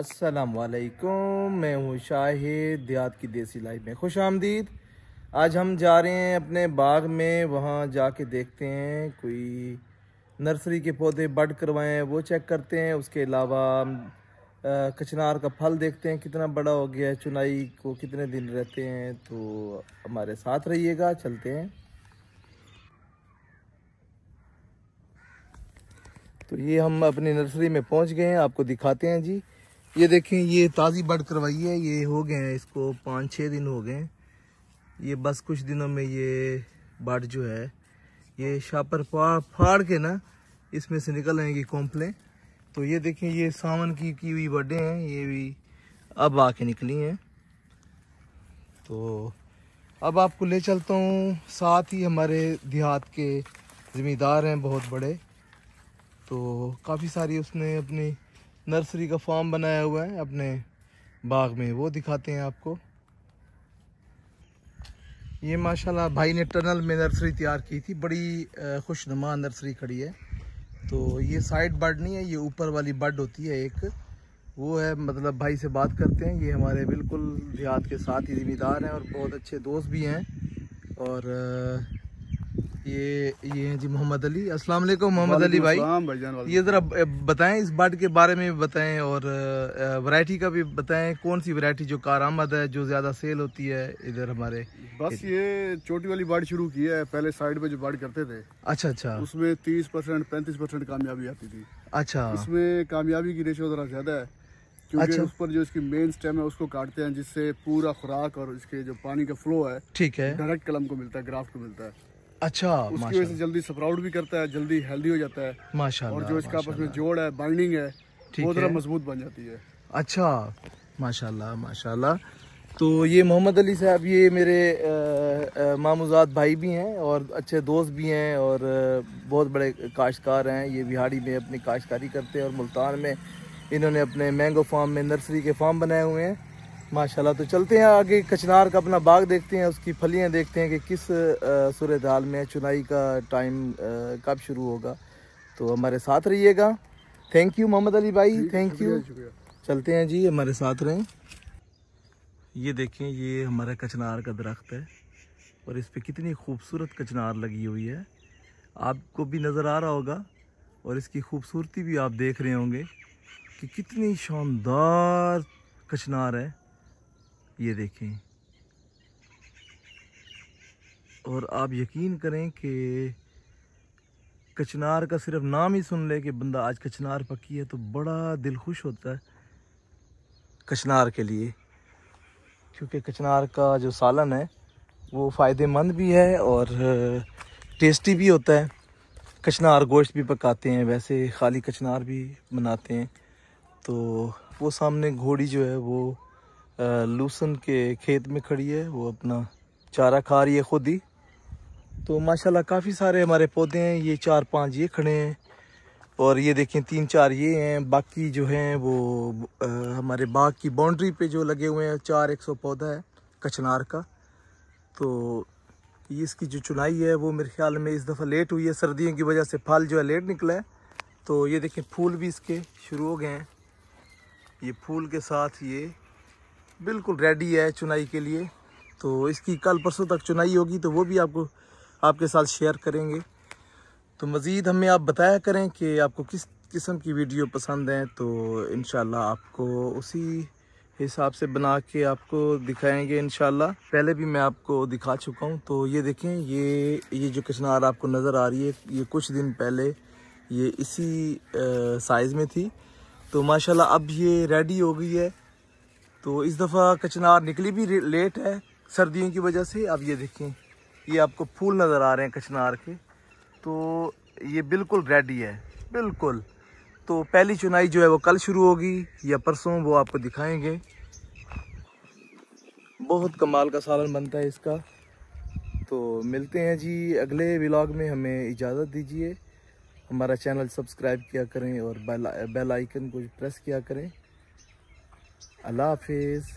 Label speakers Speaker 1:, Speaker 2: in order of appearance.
Speaker 1: असलकुम मैं हूँ शाहिद देहात की देसी लाइफ में खुश आमदीद आज हम जा रहे हैं अपने बाग में वहाँ जा के देखते हैं कोई नर्सरी के पौधे बड करवाएं वो चेक करते हैं उसके अलावा कचनार का फल देखते हैं कितना बड़ा हो गया है चुनाई को कितने दिन रहते हैं तो हमारे साथ रहिएगा चलते हैं तो ये हम अपनी नर्सरी में पहुंच गए हैं आपको दिखाते हैं जी ये देखें ये ताज़ी बर्ड करवाई है ये हो गए हैं इसको पाँच छः दिन हो गए ये बस कुछ दिनों में ये बर्ड जो है ये शापर फाड़ के ना इसमें से निकल आएंगी कॉम्पलें तो ये देखें ये सावन की की हुई बर्डे हैं ये भी अब आके निकली हैं तो अब आपको ले चलता हूँ साथ ही हमारे देहात के ज़मींदार हैं बहुत बड़े तो काफ़ी सारी उसने अपनी नर्सरी का फॉर्म बनाया हुआ है अपने बाग में वो दिखाते हैं आपको ये माशाल्लाह भाई ने टनल में नर्सरी तैयार की थी बड़ी खुशनुमा नर्सरी खड़ी है तो ये साइड बर्ड नहीं है ये ऊपर वाली बर्ड होती है एक वो है मतलब भाई से बात करते हैं ये हमारे बिल्कुल देहात के साथ ही ज़िम्मेदार हैं और बहुत अच्छे दोस्त भी हैं और ये ये जी मोहम्मद अली अस्सलाम वालेकुम मोहम्मद अली भाई ये ज़रा बताएं इस बाट के बारे में बताएं और वैरायटी का भी बताएं कौन सी वैरायटी जो कारामद है जो ज़्यादा सेल होती है इधर हमारे बस ये छोटी वाली बाट शुरू की है पहले साइड में जो बाट करते थे अच्छा अच्छा उसमें तीस परसेंट पैंतीस परसेंट कामयाबी आती थी अच्छा उसमें कामयाबी की रेशो ज़रा ज़्यादा है क्योंकि अच्छा। उस पर जो इसकी मेन स्टेम है उसको काटते हैं जिससे पूरा खुराक और इसके जो पानी का फ्लो है ठीक है डायरेक्ट कलम को मिलता है ग्राफ को मिलता है अच्छा उसकी वजह से जल्दी सप्राउड भी करता है जल्दी हेल्दी हो जाता है माशा और जो इसका आपस में जोड़ है बाइंडिंग है वो जरा मजबूत बन जाती है अच्छा माशाल्लाह माशाल्लाह तो ये मोहम्मद अली साहब ये मेरे मामूजात भाई भी हैं और अच्छे दोस्त भी हैं और बहुत बड़े काश्तकार हैं ये बिहाड़ी में अपनी काश्तकारी करते हैं और मुल्तान में इन्होंने अपने मैंगो फार्म में नर्सरी के फार्म बनाए हुए हैं माशाल्लाह तो चलते हैं आगे कचनार का अपना बाग देखते हैं उसकी फलियां देखते हैं कि किस सूरत हाल में चुनाई का टाइम कब शुरू होगा तो हमारे साथ रहिएगा थैंक यू मोहम्मद अली भाई थैंक यू चलते हैं जी हमारे साथ रहें ये देखें ये हमारा कचनार का दरख्त है और इस पर कितनी खूबसूरत कचनार लगी हुई है आपको भी नज़र आ रहा होगा और इसकी खूबसूरती भी आप देख रहे होंगे कि कितनी शानदार कचनार है ये देखें और आप यकीन करें कि कचनार का सिर्फ नाम ही सुन ले कि बंदा आज कचनार पकी है तो बड़ा दिल खुश होता है कचनार के लिए क्योंकि कचनार का जो सालन है वो फ़ायदेमंद भी है और टेस्टी भी होता है कचनार गोश्त भी पकाते हैं वैसे खाली कचनार भी बनाते हैं तो वो सामने घोड़ी जो है वो लूसन के खेत में खड़ी है वो अपना चारा खा रही है खुद ही तो माशाल्लाह काफ़ी सारे हमारे पौधे हैं ये चार पांच ये खड़े हैं और ये देखें तीन चार ये हैं बाकी जो हैं वो आ, हमारे बाग की बाउंड्री पे जो लगे हुए हैं चार एक सौ पौधा है कचनार का तो ये इसकी जो चुनाई है वो मेरे ख्याल में इस दफ़ा लेट हुई है सर्दियों की वजह से फल जो है लेट निकला है तो ये देखें फूल भी इसके शुरू हो गए हैं ये फूल के साथ ये बिल्कुल रेडी है चुनाई के लिए तो इसकी कल परसों तक चुनाई होगी तो वो भी आपको आपके साथ शेयर करेंगे तो मज़ीद हमें आप बताया करें कि आपको किस किस्म की वीडियो पसंद है तो इन आपको उसी हिसाब से बना के आपको दिखाएंगे इन पहले भी मैं आपको दिखा चुका हूँ तो ये देखें ये ये जो किचनार आपको नज़र आ रही है ये कुछ दिन पहले ये इसी साइज़ में थी तो माशाल्लाह अब ये रेडी हो गई है तो इस दफ़ा कचनार निकली भी लेट है सर्दियों की वजह से अब ये देखें ये आपको फूल नज़र आ रहे हैं कचनार के तो ये बिल्कुल रेडी है बिल्कुल तो पहली चुनाई जो है वो कल शुरू होगी या परसों वो आपको दिखाएंगे बहुत कमाल का सालन बनता है इसका तो मिलते हैं जी अगले व्लॉग में हमें इजाज़त दीजिए हमारा चैनल सब्सक्राइब किया करें और बेल बेल आइकन को प्रेस किया करें Allah Hafiz.